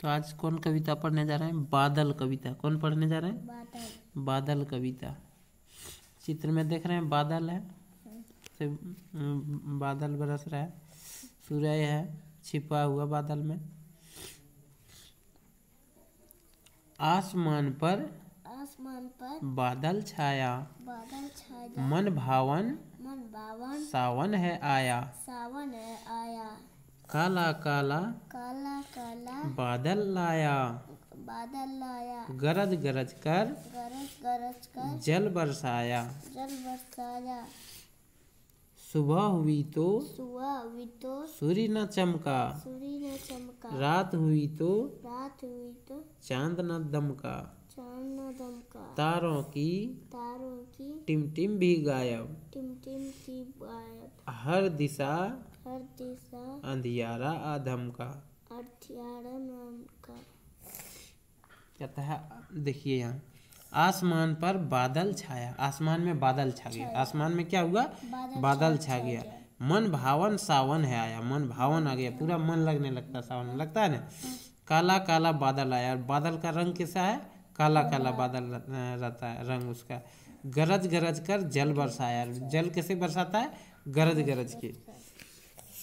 तो आज कौन कविता पढ़ने जा रहे हैं बादल कविता कौन पढ़ने जा रहे हैं बादल बादल कविता चित्र में देख रहे हैं बादल है तो बादल बरस रहा है सूर्य है छिपा हुआ बादल में आसमान पर आसमान पर बादल छाया बादल छाया मन भावन मन भावन सावन है आया सावन है आया काला काला काला बादल लाया बादल लाया गरज गरज कर गरज गरज कर जल बरसाया जल बरसाया सुबह हुई तो सुबह हुई तो सूर्य न चमका सूर्य न चमका रात हुई तो रात हुई तो चांद न दमका चांद न दमका तारों की तारों की टिमटिम भी गायब टिमटिम की गायब हर दिशा हर दिशा अंधियारा आधम का कहता है देखिए यहाँ आसमान पर बादल छाया आसमान में बादल छा गया आसमान में क्या हुआ बादल छा गया मन भावन सावन है आया मन भावन आ गया पूरा मन लगने लगता सावन लगता है ना हाँ। काला काला बादल आया और बादल का रंग कैसा है काला काला हाँ। बादल रहता है रंग उसका गरज गरज कर जल बरसाया जल कैसे बरसाता है गरज गरज के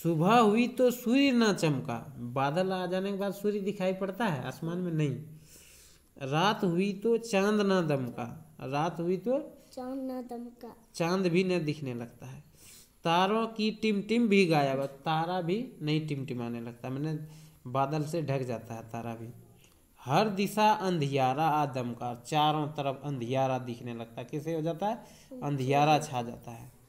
सुबह हुई तो सूर्य ना चमका बादल आ जाने के बाद सूर्य दिखाई पड़ता है आसमान में नहीं रात हुई तो चांद ना दमका रात हुई तो चांद ना दमका चांद भी न दिखने लगता है तारों की टिमटिम भी गायब तारा भी नहीं टिमटिमाने लगता मैंने बादल से ढक जाता है तारा भी हर दिशा अंधियारा आ दमका चारों तरफ अंधियारा दिखने लगता है किसे हो जाता है हम्म। अंधियारा छा जाता है